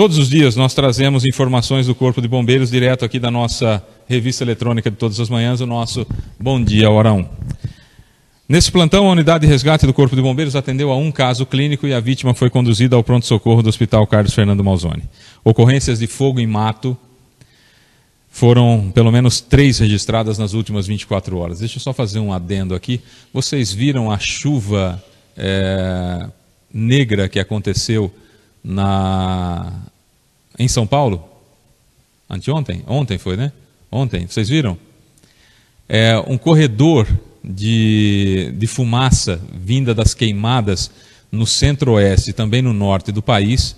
Todos os dias nós trazemos informações do Corpo de Bombeiros direto aqui da nossa revista eletrônica de todas as manhãs, o nosso Bom Dia Hora 1. Nesse plantão, a unidade de resgate do Corpo de Bombeiros atendeu a um caso clínico e a vítima foi conduzida ao pronto-socorro do Hospital Carlos Fernando Malzone. Ocorrências de fogo em mato foram pelo menos três registradas nas últimas 24 horas. Deixa eu só fazer um adendo aqui. Vocês viram a chuva é, negra que aconteceu na, em São Paulo, anteontem, ontem foi, né? Ontem, vocês viram? É, um corredor de, de fumaça vinda das queimadas no centro-oeste e também no norte do país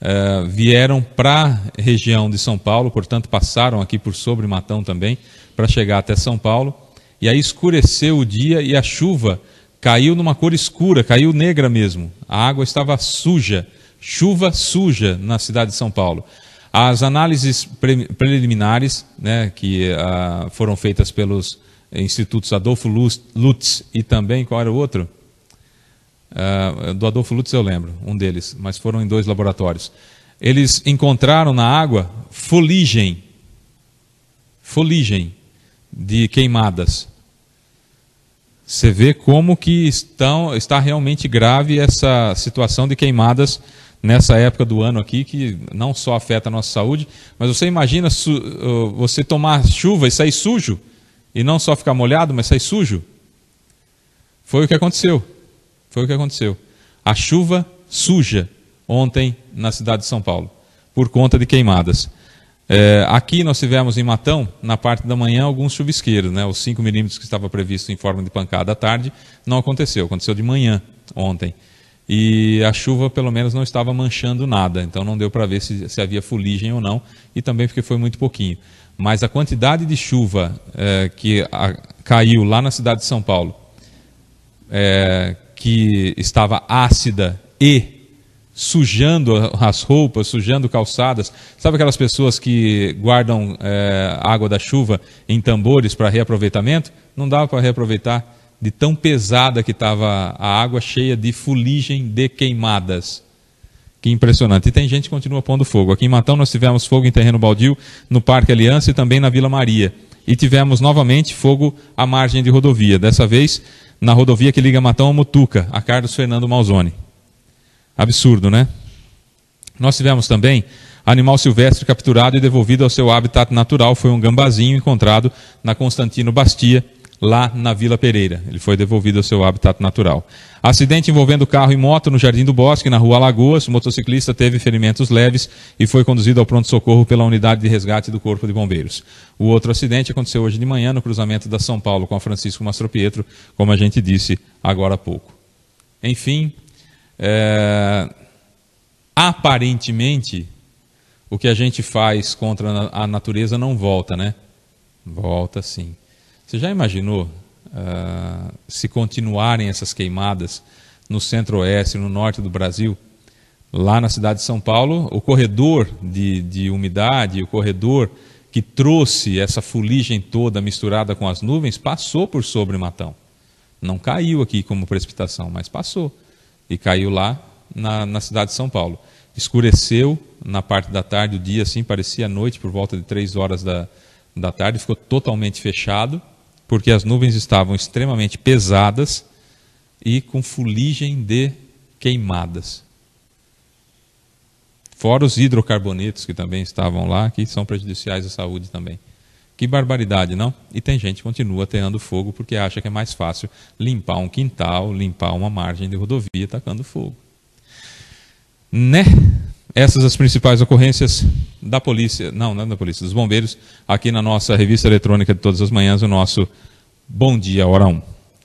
é, vieram para a região de São Paulo, portanto passaram aqui por sobre Matão também, para chegar até São Paulo. E aí escureceu o dia e a chuva caiu numa cor escura, caiu negra mesmo. A água estava suja chuva suja na cidade de São Paulo. As análises pre preliminares né, que ah, foram feitas pelos institutos Adolfo Lutz e também, qual era o outro? Ah, do Adolfo Lutz eu lembro, um deles, mas foram em dois laboratórios. Eles encontraram na água foligem, foligem de queimadas. Você vê como que estão, está realmente grave essa situação de queimadas nessa época do ano aqui, que não só afeta a nossa saúde, mas você imagina você tomar chuva e sair sujo, e não só ficar molhado, mas sair sujo? Foi o que aconteceu. Foi o que aconteceu. A chuva suja ontem na cidade de São Paulo, por conta de queimadas. É, aqui nós tivemos em Matão, na parte da manhã, alguns chuvisqueiros, né? os 5 milímetros que estava previsto em forma de pancada à tarde, não aconteceu, aconteceu de manhã ontem e a chuva pelo menos não estava manchando nada, então não deu para ver se, se, havia fuligem ou não, e também porque foi muito pouquinho. Mas a quantidade de chuva é, que a, caiu lá na cidade de São Paulo, é, que estava ácida e sujando as roupas, sujando calçadas. Sabe aquelas pessoas que guardam é, água da chuva em tambores para reaproveitamento? Não dava para reaproveitar de tão pesada que estava a água, cheia de fuligem de queimadas. Que impressionante. E tem gente que continua pondo fogo. Aqui em Matão nós tivemos fogo em terreno baldio, no Parque Aliança e também na Vila Maria. E tivemos novamente fogo à margem de rodovia, dessa vez na rodovia que liga Matão a Mutuca, a Carlos Fernando Malzone. Absurdo, né? Nós tivemos também animal silvestre capturado e devolvido ao seu habitat natural, foi um gambazinho encontrado na Constantino Bastia, lá na Vila Pereira. Ele foi devolvido ao seu habitat natural. Acidente envolvendo carro e moto no Jardim do Bosque, na Rua Alagoas. O motociclista teve ferimentos leves e foi conduzido ao pronto-socorro pela unidade de resgate do Corpo de Bombeiros. O outro acidente aconteceu hoje de manhã no cruzamento da São Paulo com a Francisco Pietro, como a gente disse agora há pouco. Enfim, é... aparentemente, o que a gente faz contra a natureza não volta, né? Volta sim. Você já imaginou uh, se continuarem essas queimadas no centro-oeste, no norte do Brasil? Lá na cidade de São Paulo, o corredor de, de umidade, o corredor que trouxe essa fuligem toda misturada com as nuvens, passou por sobre Matão. Não caiu aqui como precipitação, mas passou. E caiu lá na, na cidade de São Paulo. Escureceu na parte da tarde, o dia assim, parecia noite, por volta de três horas da, da tarde, ficou totalmente fechado porque as nuvens estavam extremamente pesadas e com fuligem de queimadas. Fora os hidrocarbonetos que também estavam lá, que são prejudiciais à saúde também. Que barbaridade, não? E tem gente que continua ateando fogo porque acha que é mais fácil limpar um quintal, limpar uma margem de rodovia tacando fogo. Né? Essas as principais ocorrências da polícia, não, não é da polícia, dos bombeiros, aqui na nossa revista eletrônica de todas as manhãs, o nosso Bom Dia Hora 1.